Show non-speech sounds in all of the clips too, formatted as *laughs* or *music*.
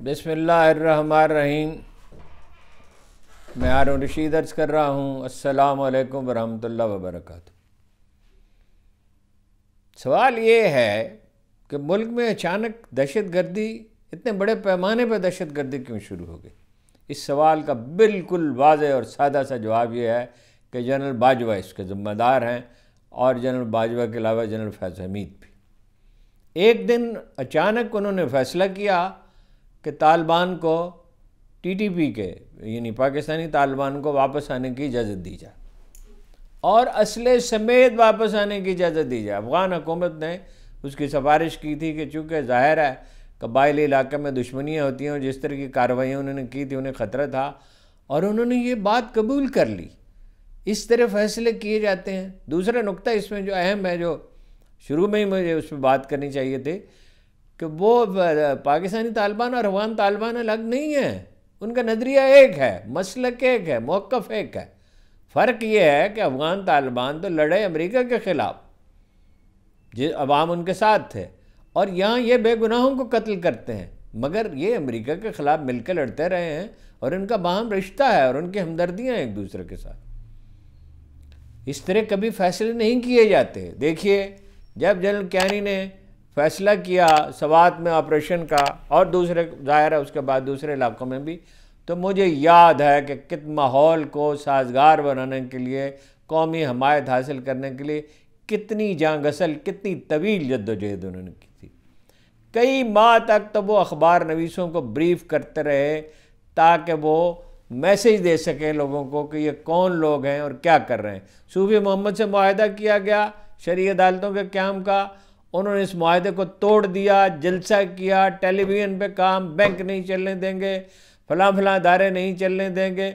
बिसमीम मैं आरुण रशीद अर्ज़ कर रहा हूँ असलकम वरहमल वबरक सवाल ये है कि मुल्क में अचानक दहशत गर्दी इतने बड़े पैमाने पर दहशत गर्दी क्यों शुरू हो गई इस सवाल का बिल्कुल वाज और सादा सा जवाब यह है कि जनरल बाजवा इसके ज़िम्मेदार हैं और जनरल बाजवा के अलावा जनरल फैज़ हमीद भी एक दिन अचानक उन्होंने फैसला किया कि तालिबान को टीटीपी के यानी पाकिस्तानी तालिबान को वापस आने की इजाज़त दी जाए और असले समेत वापस आने की इजाज़त दी जाए अफ़गान हुकूमत ने उसकी सिफारिश की थी कि चूँकि ज़ाहिर है कबायली इलाके में दुश्मनियाँ होती हैं और जिस तरह की कार्रवाइयाँ उन्होंने की थी उन्हें ख़तरा था और उन्होंने ये बात कबूल कर ली इस तरह फैसले किए जाते हैं दूसरा नुकता इसमें जो अहम है जो शुरू में ही मुझे उस पर बात करनी चाहिए थी कि वो पाकिस्तानी तालिबान और अफगान तालिबान अलग नहीं है उनका नज़रिया एक है मसलक एक है मौक़ एक है फ़र्क ये है कि अफ़गान तालिबान तो लड़े अमरीका के ख़िलाफ़ जिस अवाम उनके साथ थे और यहाँ ये बेगुनाहों को कत्ल करते हैं मगर ये अमेरिका के ख़िलाफ़ मिलकर लड़ते रहे हैं और इनका बाहम रिश्ता है और उनकी हमदर्दियाँ एक दूसरे के साथ इस तरह कभी फैसले नहीं किए जाते देखिए जब जनरल कैनी ने फैसला किया सवात में ऑपरेशन का और दूसरे जाहिर है उसके बाद दूसरे इलाकों में भी तो मुझे याद है कि कित माहौल को साजगार बनाने के लिए कौमी हमायत हासिल करने के लिए कितनी जंग गसल कितनी तवील जद्दोजहद उन्होंने की थी कई माह तक तो वो अखबार नवीसों को ब्रीफ करते रहे ताकि वो मैसेज दे सकें लोगों को कि ये कौन लोग हैं और क्या कर रहे हैं सूफी मोहम्मद से माहदा किया गया शरी अदालतों के क्याम का उन्होंने इस माहे को तोड़ दिया जलसा किया टेलीविज़न पे काम बैंक नहीं चलने देंगे फलां फलां अदारे नहीं चलने देंगे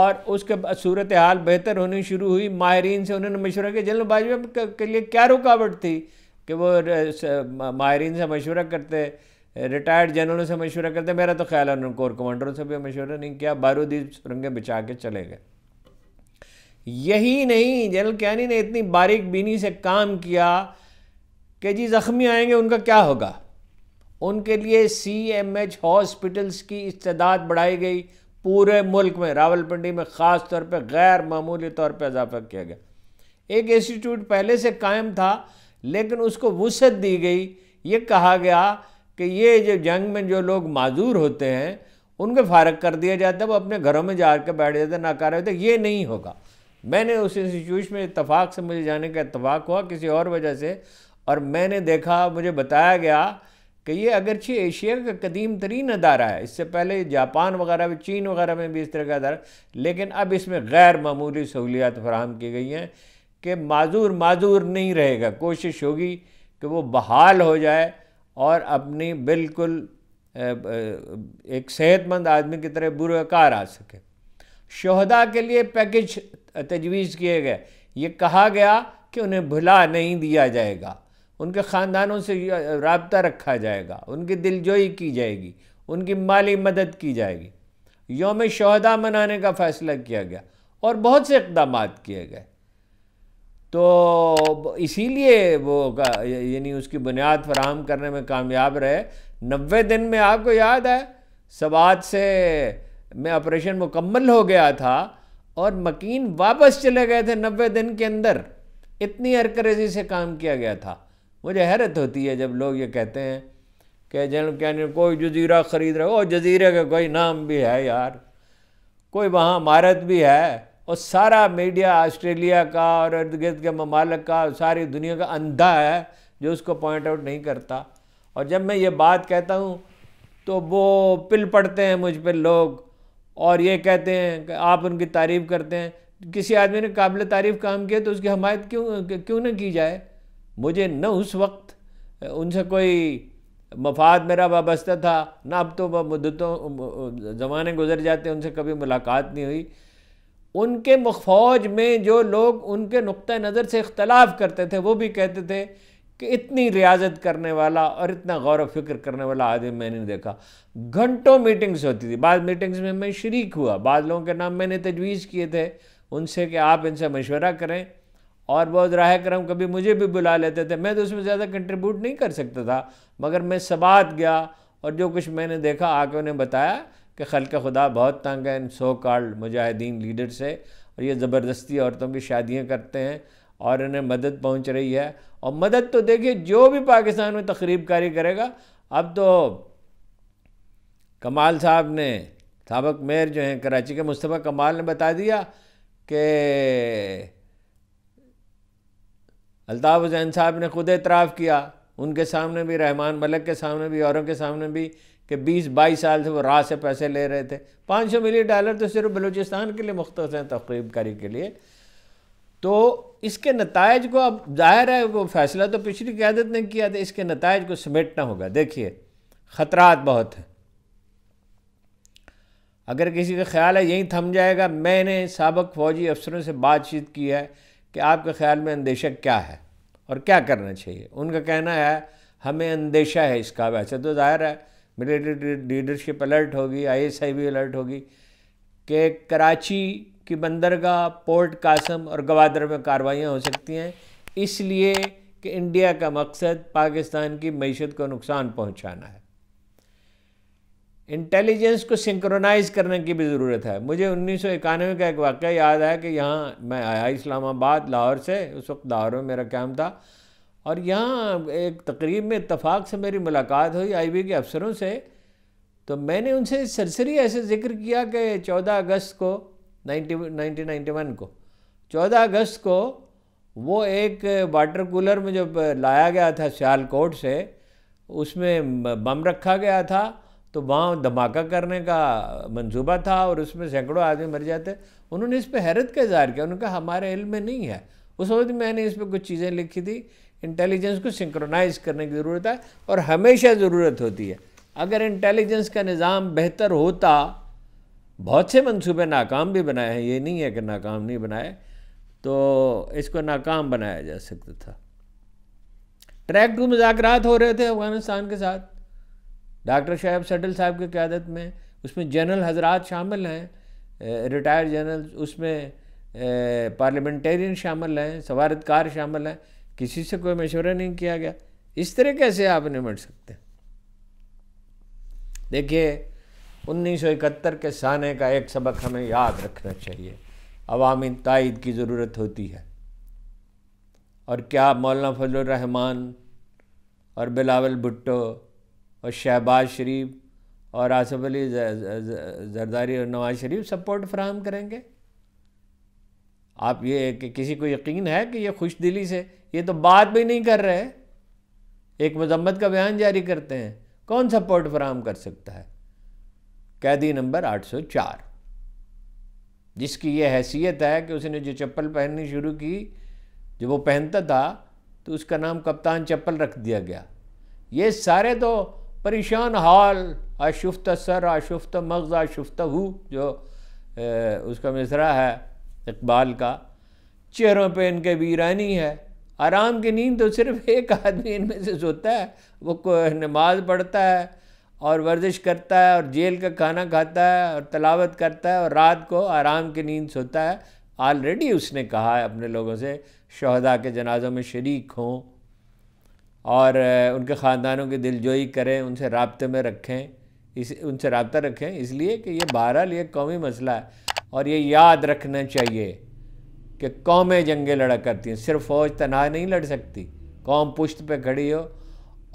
और उसके बाद सूरत हाल बेहतर होनी शुरू हुई माहरीन से उन्होंने मशवरा किया जनरल बाजवा के लिए क्या रुकावट थी कि वो माहरीन से मशवरा करते रिटायर्ड जनरलों से मशवरा करते मेरा तो ख्याल है उन्होंने कोर कमांडरों से भी मशवरा नहीं किया बारूदी सुरंगे बिछा के चले गए यही नहीं जनरल क्या ने इतनी बारीक बीनी से काम किया कि जी ज़ख्मी आएंगे उनका क्या होगा उनके लिए सी एम एच हॉस्पिटल्स की इस्तेदाद बढ़ाई गई पूरे मुल्क में रावलपिंडी में ख़ास तौर पर गैर मामूली तौर पर इजाफा किया गया एक इंस्टीट्यूट पहले से कायम था लेकिन उसको वसत दी गई ये कहा गया कि ये जो जंग में जो लोग माजूर होते हैं उनको फारग कर दिया जाता है वो अपने घरों में जा कर बैठ जाते नाकार होते ये नहीं होगा मैंने उस इंस्टीट्यूट में इतफाक़ से मुझे जाने का इतफाक़ हुआ किसी और वजह से और मैंने देखा मुझे बताया गया कि ये अगरचे एशिया का कदीम तरीन अदारा है इससे पहले जापान वगैरह में चीन वगैरह में भी इस तरह का अदारा लेकिन अब इसमें गैर मामूली सहूलियात फराहम की गई हैं कि माजूर माजूर नहीं रहेगा कोशिश होगी कि वो बहाल हो जाए और अपनी बिल्कुल एक सेहतमंद आदमी की तरह बुरकार आ सके शहदा के लिए पैकेज तजवीज़ किए गए ये कहा गया कि उन्हें भुला नहीं दिया जाएगा उनके ख़ानदानों से रबता रखा जाएगा उनकी दिलजोई की जाएगी उनकी माली मदद की जाएगी योम शहदा मनाने का फ़ैसला किया गया और बहुत से इकदाम किए गए तो इसीलिए वो यानी उसकी बुनियाद फराहम करने में कामयाब रहे नबे दिन में आपको याद है सवाद से मैं ऑपरेशन मुकम्मल हो गया था और मकीन वापस चले गए थे नबे दिन के अंदर इतनी अरकरेजी से काम किया गया था मुझे हैरत होती है जब लोग ये कहते हैं कि जन क्या कोई जजीरा ख़रीद रहा ओ जजीरे का कोई नाम भी है यार कोई वहाँ इमारत भी है और सारा मीडिया ऑस्ट्रेलिया का और इर्द गिर्द के ममालक का सारी दुनिया का अंधा है जो उसको पॉइंट आउट नहीं करता और जब मैं ये बात कहता हूँ तो वो पिल पड़ते हैं मुझ पर लोग और ये कहते हैं कि आप उनकी तारीफ़ करते हैं किसी आदमी ने काबिल तारीफ़ काम किया तो उसकी हमायत क्यों क्यों ना की जाए मुझे न उस वक्त उनसे कोई मफाद मेरा वाबस्ता था ना अब तो मुद्दतों ज़माने गुजर जाते उनसे कभी मुलाकात नहीं हुई उनके मफौज में जो लोग उनके नुक़ नज़र से इख्तलाफ करते थे वो भी कहते थे कि इतनी रियाजत करने वाला और इतना गौर व फिक्र करने वाला आदमी मैंने देखा घंटों मीटिंग्स होती थी बाद मीटिंग्स में मैं शरीक हुआ बाद लोगों के नाम मैंने तजवीज़ किए थे उनसे कि आप इनसे मशवरा करें और बहुत राह करम कभी मुझे भी बुला लेते थे मैं तो उसमें ज़्यादा कंट्रीब्यूट नहीं कर सकता था मगर मैं सबात गया और जो कुछ मैंने देखा आके उन्हें बताया कि खल के खुदा बहुत तंग है इन सो कॉल्ड मुजाहिदीन लीडर से और ये ज़बरदस्ती औरतों की शादियाँ करते हैं और इन्हें मदद पहुँच रही है और मदद तो देखिए जो भी पाकिस्तान में तकरीब कारी करेगा अब तो कमाल साहब ने सबक मेयर जो हैं कराची के मुस्तफ़ा कमाल ने बता दिया कि अलताफ़ हुसैन साहब ने खुद एतराफ़ किया उनके सामने भी रहमान मलक के सामने भी औरों के सामने भी कि 20 बाईस साल से वो राह से पैसे ले रहे थे 500 मिलियन डॉलर तो सिर्फ बलूचिस्तान के लिए मुख्त हैं तकरीब के लिए तो इसके नतज को अब जाहिर है वो फैसला तो पिछली क्यादत ने किया था इसके नतज को समेटना होगा देखिए ख़तरात बहुत हैं अगर किसी का ख्याल है यहीं थम जाएगा मैंने सबक फ़ौजी अफसरों से बातचीत की है कि आपके ख्याल में अंदेशा क्या है और क्या करना चाहिए उनका कहना है हमें अंदेशा है इसका वैसे तो जाहिर है मिलिट्री लीडरशिप अलर्ट होगी आईएसआई भी अलर्ट होगी कि कराची की बंदरगाह पोर्ट कासम और गवादर में कार्रवाइयाँ हो सकती हैं इसलिए कि इंडिया का मकसद पाकिस्तान की मीशत को नुकसान पहुँचाना है इंटेलिजेंस को सिंक्रोनाइज करने की भी ज़रूरत है मुझे उन्नीस का एक वाक़ याद है कि यहाँ मैं आया इस्लामाबाद लाहौर से उस वक्त लाहौर में मेरा कैम था और यहाँ एक तकरीब में इतफाक़ से मेरी मुलाकात हुई आईबी के अफसरों से तो मैंने उनसे सरसरी ऐसे जिक्र किया कि 14 अगस्त को 90 1991 को 14 अगस्त को वो एक वाटर कूलर में जब लाया गया था सियालकोट से उसमें बम रखा गया था तो वहाँ धमाका करने का मंसूबा था और उसमें सैकड़ों आदमी मर जाते उन्होंने इस पर हैरत का इजहार किया उन्होंने कहा हमारे इल में नहीं है उस वक्त मैंने इस पर कुछ चीज़ें लिखी थी इंटेलिजेंस को सिंक्रोनाइज करने की ज़रूरत है और हमेशा ज़रूरत होती है अगर इंटेलिजेंस का निज़ाम बेहतर होता बहुत से मंसूबे नाकाम भी बनाए हैं ये नहीं है कि नाकाम नहीं बनाए तो इसको नाकाम बनाया जा सकता था ट्रैक टू मजाक हो रहे थे अफ़गानिस्तान के साथ डॉक्टर शाहब सटल साहब की क्यादत में उसमें जनरल हजरात शामिल हैं रिटायर्ड जनरल उसमें पार्लियामेंटेरियन शामिल हैं सवारतकार शामिल हैं किसी से कोई मशवरा नहीं किया गया इस तरह कैसे आप निमट सकते उन्नीस देखिए 1971 के साने का एक सबक हमें याद रखना चाहिए अवामी तइद की ज़रूरत होती है और क्या मौलाना फजल रहमान और बिलावल भुट्टो और शहबाज शरीफ और आसफ अली जरदारी और नवाज शरीफ सपोर्ट फ्राहम करेंगे आप ये कि किसी को यकीन है कि ये खुश दिली से ये तो बात भी नहीं कर रहे एक मजम्मत का बयान जारी करते हैं कौन सपोर्ट फ्राहम कर सकता है कैदी नंबर 804 जिसकी ये हैसियत है कि उसने जो चप्पल पहननी शुरू की जो वो पहनता था तो उसका नाम कप्तान चप्पल रख दिया गया ये सारे तो परेशान हाल आशुफ्त सर आशुफ्त मगज़ आशुफ्त हु जो ए, उसका मिसरा है इकबाल का चेहरों पे इनके वीरानी है आराम की नींद तो सिर्फ *laughs* एक आदमी इनमें से सोता है वो नमाज पढ़ता है और वर्जिश करता है और जेल का खाना खाता है और तलावत करता है और रात को आराम की नींद सोता है ऑलरेडी उसने कहा है अपने लोगों से शहदा के जनाजों में शरीक हों और उनके ख़ानदानों की दिलजोई करें उनसे रबते में रखें इस उनसे रबता रखें इसलिए कि ये बहरहाल ये कौमी मसला है और ये याद रखना चाहिए कि कौमें जंगे लड़ा करती हैं सिर्फ फौज तनहा नहीं लड़ सकती कौम पुश्त पे खड़ी हो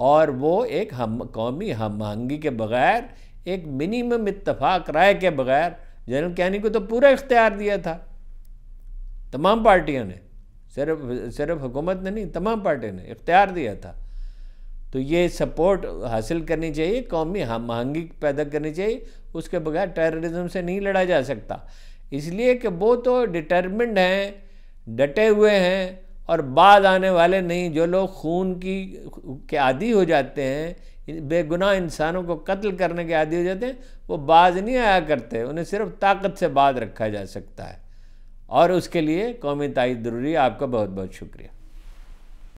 और वो एक हम कौमी हमहंगी के बग़ैर एक मिनिमम इतफाक़ राय के बग़ैर जनरल कैनी को तो पूरा इख्तियार दिया था तमाम पार्टियों ने सिर्फ सिर्फ हुकूमत ने नहीं तमाम पार्टी ने इख्तियार दिया था तो ये सपोर्ट हासिल करनी चाहिए कौमी हम महंगी पैदा करनी चाहिए उसके बगैर टेररिज्म से नहीं लड़ा जा सकता इसलिए कि वो तो डिटर्मेंड हैं डटे हुए हैं और बाद आने वाले नहीं जो लोग खून की के आदि हो जाते हैं बेगुनाह इंसानों को कत्ल करने के आदि हो जाते हैं वो बाज नहीं आया करते उन्हें सिर्फ ताकत से बाज रखा जा सकता है और उसके लिए कौमी तायद ज़रूरी आपका बहुत बहुत शुक्रिया